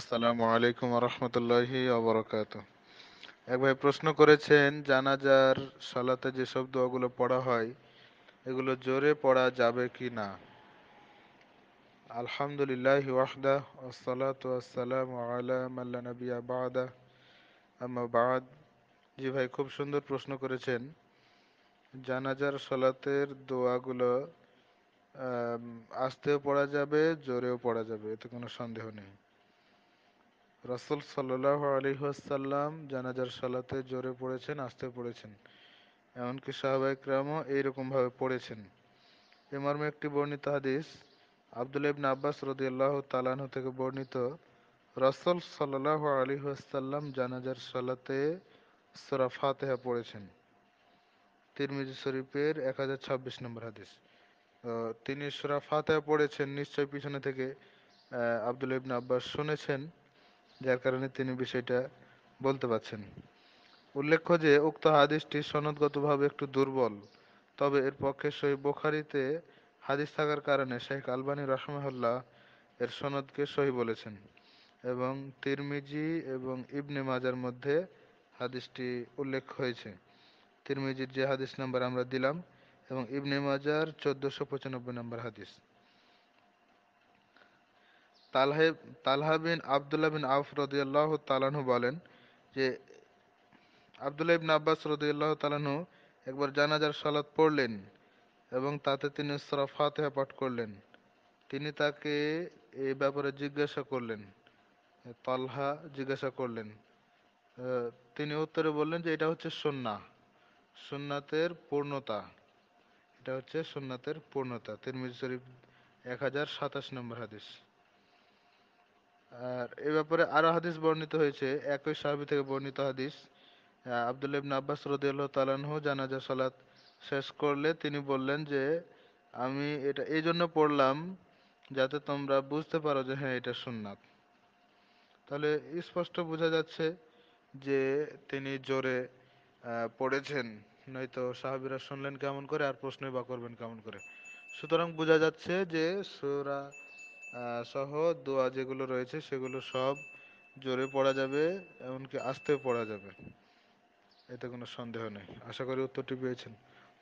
আসসালামু আলাইকুম রহমতুল্লাহি আবরকাত এক ভাই প্রশ্ন করেছেন জানাজার সালাতে যেসব দোয়াগুলো পড়া হয় এগুলো জোরে পড়া যাবে কি না আলহামদুলিল্লাহ ওয়াহদা আসসালাত আসসালাম আলা মাল্লা নবিয়া বাদা আম্মা বাদ জি ভাই খুব সুন্দর প্রশ্ন করেছেন জানাজার সালাতের দোয়াগুলো আস্তেও পড়া যাবে জোরেও পড়া যাবে এতে কোনো সন্দেহ নেই রাসুল সাল্লাহ আলহিহাসাল্লাম জানাজার সালাতে জোরে পড়েছেন আস্তে পড়েছেন এমনকি সাহাবাইকরামও এইরকমভাবে পড়েছেন এ মর্মে একটি বর্ণিত হাদিস আবদুল ইবনা আব্বাস রদিয়াল্লাহ তালানহ থেকে বর্ণিত রাসুল সাল্লাহ আলহিহাসাল্লাম জানাজার সালাতে সোরা ফাতেহা পড়েছেন তিরমিজি শরীফের এক হাজার ছাব্বিশ নম্বর হাদিস তিনি সোরা ফাতেহা পড়েছেন নিশ্চয় পিছনে থেকে আবদুল ইবন আব্বাস শুনেছেন যার কারণে তিনি বিষয়টা বলতে পারছেন উল্লেখ্য যে উক্ত হাদিসটি সনদগতভাবে একটু দুর্বল তবে এর পক্ষে সহি বোখারিতে হাদিস থাকার কারণে শেখ আলবানী রসমহল্লা এর সনদকে সহি বলেছেন এবং তিরমিজি এবং ইবনে মাজার মধ্যে হাদিসটি উল্লেখ হয়েছে তিরমিজির যে হাদিস নাম্বার আমরা দিলাম এবং ইবনে মাজার চোদ্দোশো পঁচানব্বই নম্বর হাদিস তালহে তালহা বিন আবদুল্লাহ বিন আফ রদিয়াল্লাহ তালাহু বলেন যে আবদুল্লাহ ইবন আব্বাস রদিয়াল্লাহ তালাহু একবার জানাজার সালাত পড়লেন এবং তাতে তিনি সরা ফাতেহা পাঠ করলেন তিনি তাকে এই ব্যাপারে জিজ্ঞাসা করলেন তালহা জিজ্ঞাসা করলেন তিনি উত্তরে বললেন যে এটা হচ্ছে সন্না সুন্নাতের পূর্ণতা এটা হচ্ছে সুন্নাতের পূর্ণতা তিরমিজ শরীফ এক হাজার সাতাশ নম্বর হাদিস আর এ ব্যাপারে আরো হাদিস বর্ণিত হয়েছে একই সাহাবি থেকে বর্ণিত হাদিস আবদুল্লাহ ইবনে আব্বাস রদিয়াল্লাহু তাআলাহু জানাজা সালাত শেষ করলে তিনি বললেন যে আমি এটা এই জন্য পড়লাম যাতে তোমরা বুঝতে পারো যে হ্যাঁ এটা সুন্নাত তাহলে স্পষ্ট বোঝা যাচ্ছে যে তিনি জোরে পড়েছেন নয়তো সাহাবিরা শুনলেন কেমন করে আর প্রশ্নই বা করবেন কেমন করে সুতরাং বোঝা যাচ্ছে যে সুরা সহ দোয়া যেগুলো রয়েছে সেগুলো সব জোরে পড়া যাবে এমনকি আস্তে পড়া যাবে এতে কোনো সন্দেহ নেই আশা করি উত্তরটি পেয়েছেন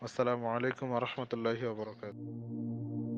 আসসালামু আলাইকুম রহমতুল্লাহি আবরকাত